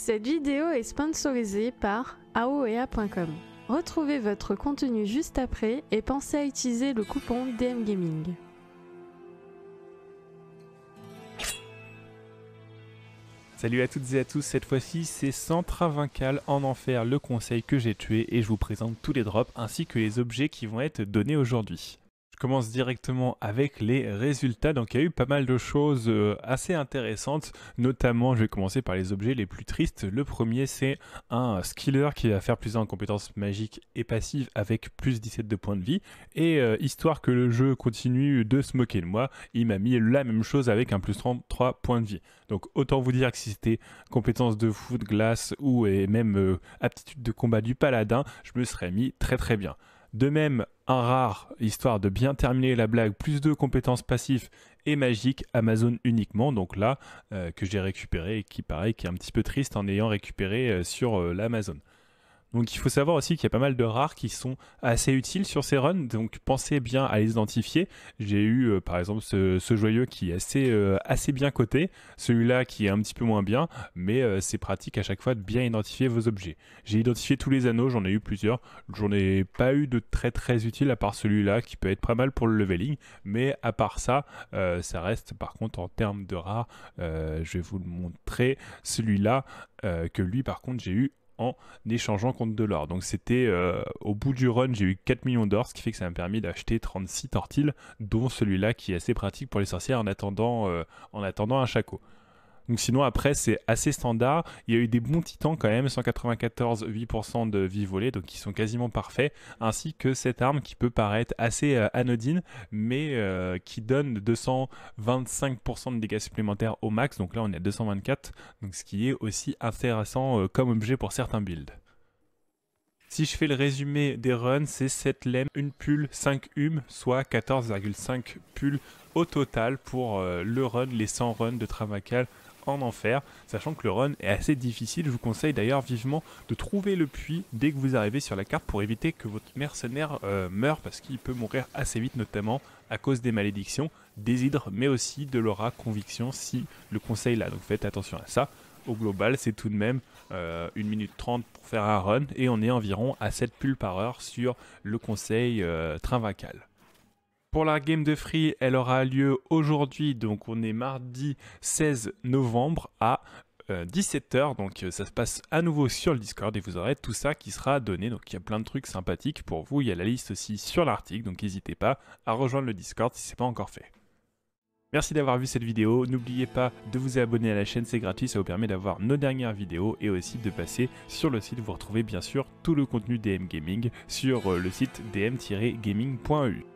Cette vidéo est sponsorisée par aoea.com. Retrouvez votre contenu juste après et pensez à utiliser le coupon DMGAMING. Salut à toutes et à tous, cette fois-ci c'est Centravincal en enfer, le conseil que j'ai tué et je vous présente tous les drops ainsi que les objets qui vont être donnés aujourd'hui commence directement avec les résultats. Donc il y a eu pas mal de choses euh, assez intéressantes, notamment je vais commencer par les objets les plus tristes. Le premier c'est un skiller qui va faire plus en compétences magiques et passives avec plus 17 de points de vie. Et euh, histoire que le jeu continue de se moquer de moi, il m'a mis la même chose avec un plus 33 points de vie. Donc autant vous dire que si c'était compétences de foot, glace ou et même euh, aptitude de combat du paladin, je me serais mis très très bien. De même, un rare, histoire de bien terminer la blague, plus deux compétences passives et magiques, Amazon uniquement, donc là, euh, que j'ai récupéré et qui, paraît qui est un petit peu triste en ayant récupéré euh, sur euh, l'Amazon. Donc il faut savoir aussi qu'il y a pas mal de rares qui sont assez utiles sur ces runs, donc pensez bien à les identifier. J'ai eu euh, par exemple ce, joyeux qui est assez, euh, assez bien coté, celui-là qui est un petit peu moins bien, mais euh, c'est pratique à chaque fois de bien identifier vos objets. J'ai identifié tous les anneaux, j'en ai eu plusieurs, j'en ai pas eu de très très utile à part celui-là qui peut être pas mal pour le leveling, mais à part ça, ça reste par contre en termes de rares, je vais vous le montrer, celui-là que lui par contre j'ai eu en échangeant contre de l'or. Donc c'était euh, au bout du run, j'ai eu 4 millions d'or, ce qui fait que ça m'a permis d'acheter 36 tortilles, dont celui-là qui est assez pratique pour les sorcières en attendant, euh, en attendant un chaco. Donc sinon, après, c'est assez standard. Il y a eu des bons titans quand même, 194,8% de vie volée, donc ils sont quasiment parfaits, ainsi que cette arme qui peut paraître assez euh, anodine, mais euh, qui donne 225% de dégâts supplémentaires au max. Donc là, on est à 224, donc ce qui est aussi intéressant euh, comme objet pour certains builds. Si je fais le résumé des runs, c'est 7 lemmes, 1 pull, 5 humes, soit 14,5 pulls au total pour le run, les 100 runs de Travacal en enfer, sachant que le run est assez difficile. Je vous conseille d'ailleurs vivement de trouver le puits dès que vous arrivez sur la carte pour éviter que votre mercenaire euh, meure parce qu'il peut mourir assez vite, notamment à cause des malédictions, des hydres, mais aussi de l'aura conviction si le conseil là. Donc faites attention à ça. Au global, c'est tout de même euh, une 1 minute 30 pour faire un run et on est environ à 7 pulls par heure sur le conseil euh, train vacal pour la game de free, elle aura lieu aujourd'hui, donc on est mardi 16 novembre à 17h, euh, donc euh, ça se passe à nouveau sur le Discord et vous aurez tout ça qui sera donné. Donc il y a plein de trucs sympathiques pour vous, il y a la liste aussi sur l'article, donc n'hésitez pas à rejoindre le Discord si ce n'est pas encore fait. Merci d'avoir vu cette vidéo, n'oubliez pas de vous abonner à la chaîne, c'est gratuit, ça vous permet d'avoir nos dernières vidéos et aussi de passer sur le site, vous retrouvez bien sûr tout le contenu DM Gaming sur euh, le site dm-gaming.eu.